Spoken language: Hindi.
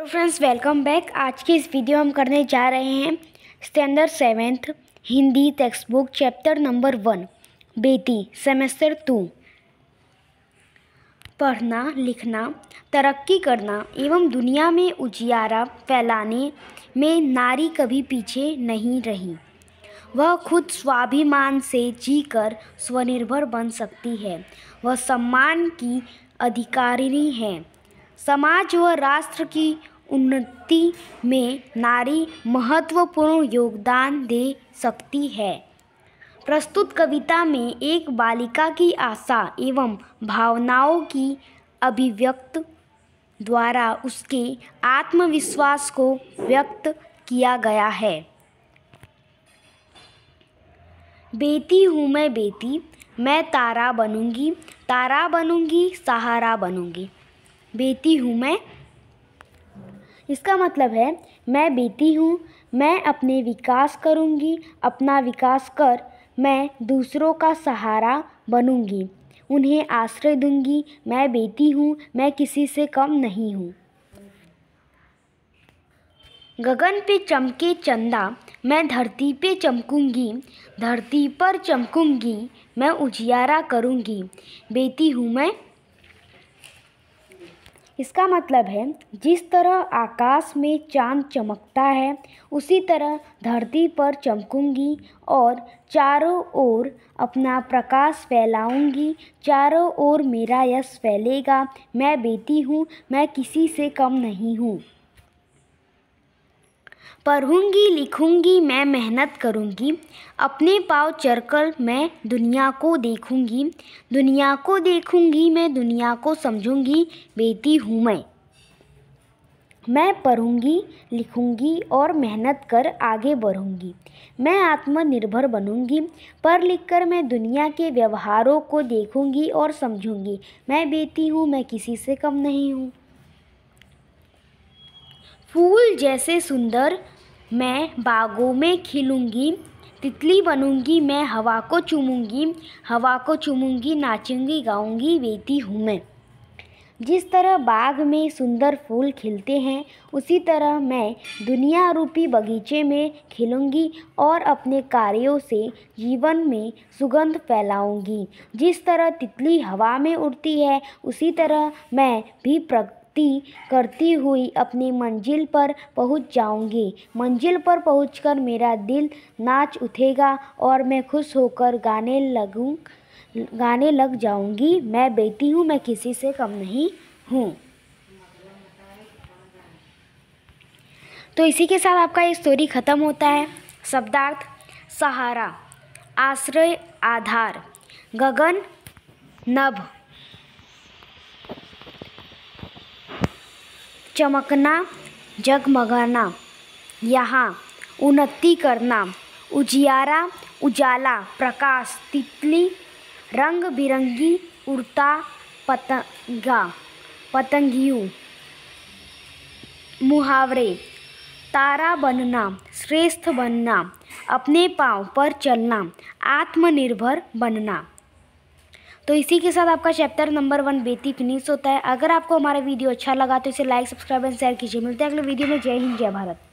हेलो फ्रेंड्स वेलकम बैक आज की इस वीडियो हम करने जा रहे हैं standard seventh Hindi text book chapter number one बेटी सेमेस्टर टू पढ़ना लिखना तरक्की करना एवं दुनिया में उजियारा फैलाने में नारी कभी पीछे नहीं रही वह खुद स्वाभिमान से जीकर स्वनिर्भर बन सकती है वह सम्मान की अधिकारिणी है समाज व राष्ट्र की उन्नति में नारी महत्वपूर्ण योगदान दे सकती है प्रस्तुत कविता में एक बालिका की आशा एवं भावनाओं की अभिव्यक्त द्वारा उसके आत्मविश्वास को व्यक्त किया गया है बेटी हूँ मैं बेटी मैं तारा बनूंगी तारा बनूंगी सहारा बनूंगी बेटी हूँ मैं इसका मतलब है मैं बेटी हूँ मैं अपने विकास करूँगी अपना विकास कर मैं दूसरों का सहारा बनूँगी उन्हें आश्रय दूँगी मैं बेटी हूँ मैं किसी से कम नहीं हूँ गगन पे चमके चंदा मैं धरती पे चमकूंगी धरती पर चमकूंगी मैं उजियारा करूंगी बेटी हूँ मैं इसका मतलब है जिस तरह आकाश में चांद चमकता है उसी तरह धरती पर चमकूंगी और चारों ओर अपना प्रकाश फैलाऊंगी चारों ओर मेरा यश फैलेगा मैं बेटी हूँ मैं किसी से कम नहीं हूँ पढ़ूंगी लिखूंगी मैं मेहनत करूंगी अपने पाँव चढ़कर मैं दुनिया को देखूंगी दुनिया को देखूंगी मैं दुनिया को समझूंगी बेटी हूँ मैं मैं पढ़ूंगी लिखूंगी और मेहनत कर आगे बढ़ूंगी मैं आत्मनिर्भर बनूंगी पढ़ लिख कर मैं दुनिया के व्यवहारों को देखूंगी और समझूंगी मैं बेटी हूँ मैं किसी से कम नहीं हूँ फूल जैसे सुंदर मैं बागों में खिलूँगी तितली बनूँगी मैं हवा को चूमूँगी हवा को चूमूँगी नाचूँगी गाऊँगी बेटी हूँ मैं जिस तरह बाग में सुंदर फूल खिलते हैं उसी तरह मैं दुनिया रूपी बगीचे में खिलूँगी और अपने कार्यों से जीवन में सुगंध फैलाऊँगी जिस तरह तितली हवा में उड़ती है उसी तरह मैं भी प्र भक्ति करती हुई अपनी मंजिल पर पहुंच जाऊंगी मंजिल पर पहुंचकर मेरा दिल नाच उठेगा और मैं खुश होकर गाने लगूँ गाने लग जाऊंगी मैं बेटी हूँ मैं किसी से कम नहीं हूँ तो इसी के साथ आपका ये स्टोरी ख़त्म होता है शब्दार्थ सहारा आश्रय आधार गगन नभ चमकना जगमगाना यहाँ उन्नति करना उजियारा उजाला प्रकाश तितली रंग बिरंगी उड़ता पतंगा पतंगियों मुहावरे तारा बनना श्रेष्ठ बनना अपने पाँव पर चलना आत्मनिर्भर बनना तो इसी के साथ आपका चैप्टर नंबर वन बेती फिनिश होता है अगर आपको हमारा वीडियो अच्छा लगा तो इसे लाइक सब्सक्राइब एंड शेयर कीजिए मिलते हैं अगले वीडियो में जय हिंद जय भारत